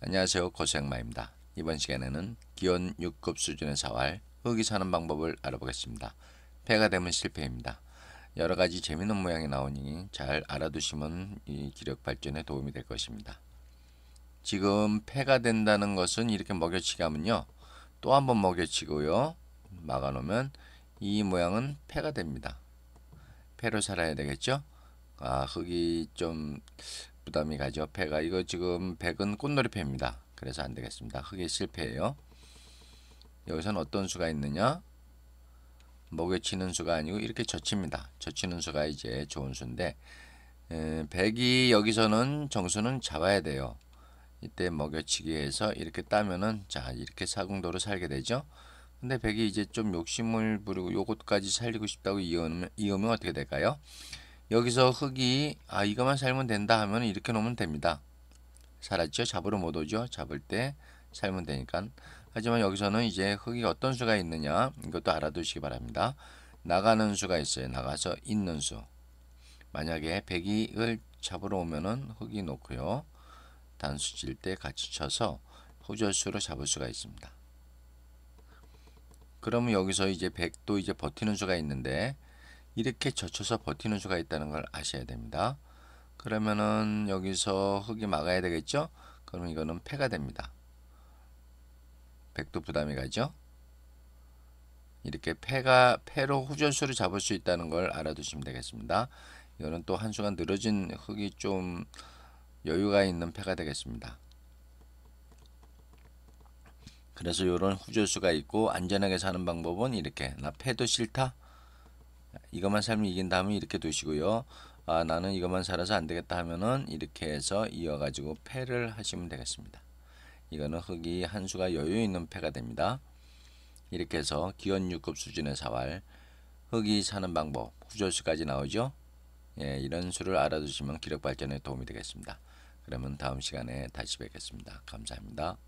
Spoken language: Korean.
안녕하세요 고생마입니다. 이번 시간에는 기온 6급 수준의 자활 흙이 사는 방법을 알아보겠습니다. 폐가 되면 실패입니다. 여러가지 재미있는 모양이 나오니 잘 알아두시면 이 기력 발전에 도움이 될 것입니다. 지금 폐가 된다는 것은 이렇게 먹여치기 하면요. 또 한번 먹여치고요. 막아놓으면 이 모양은 폐가 됩니다. 폐로 살아야 되겠죠? 아, 흙이 좀 부담이 가죠. 패가 이거 지금 백은 꽃놀이 패입니다. 그래서 안 되겠습니다. 흑의 실패예요. 여기서는 어떤 수가 있느냐? 목에 치는 수가 아니고 이렇게 젖힙니다. 젖히는 수가 이제 좋은 수인데 에, 백이 여기서는 정수는 잡아야 돼요. 이때 먹여치기해서 이렇게 따면은 자 이렇게 사궁도로 살게 되죠. 근데 백이 이제 좀 욕심을 부리고 요것까지 살리고 싶다고 이으면, 이으면 어떻게 될까요? 여기서 흙이 아 이것만 삶으면 된다 하면 이렇게 놓으면 됩니다. 살았죠? 잡으러 못 오죠? 잡을 때 삶으면 되니까. 하지만 여기서는 이제 흙이 어떤 수가 있느냐 이것도 알아두시기 바랍니다. 나가는 수가 있어요. 나가서 있는 수. 만약에 배기를 잡으러 오면은 흙이 놓고요. 단수 칠 때 같이 쳐서 호절수로 잡을 수가 있습니다. 그러면 여기서 이제 1도 이제 버티는 수가 있는데 이렇게 젖혀서 버티는 수가 있다는 걸 아셔야 됩니다. 그러면은 여기서 흙이 막아야 되겠죠? 그럼 이거는 폐가 됩니다. 백도 부담이 가죠? 이렇게 폐가 패로 후전수를 잡을 수 있다는 걸 알아두시면 되겠습니다. 이거는 또 한순간 늘어진 흙이 좀 여유가 있는 폐가 되겠습니다. 그래서 이런 후절수가 있고 안전하게 사는 방법은 이렇게 나 패도 싫다 이것만 살면 이긴다 하면 이렇게 두시고요. 아, 나는 이것만 살아서 안 되겠다 하면은 이렇게 해서 이어가지고 패를 하시면 되겠습니다. 이거는 흙이 한 수가 여유 있는 패가 됩니다. 이렇게 해서 기원 6급 수준의 사활, 흙이 사는 방법, 후조수까지 나오죠. 예, 이런 수를 알아두시면 기력 발전에 도움이 되겠습니다. 그러면 다음 시간에 다시 뵙겠습니다. 감사합니다.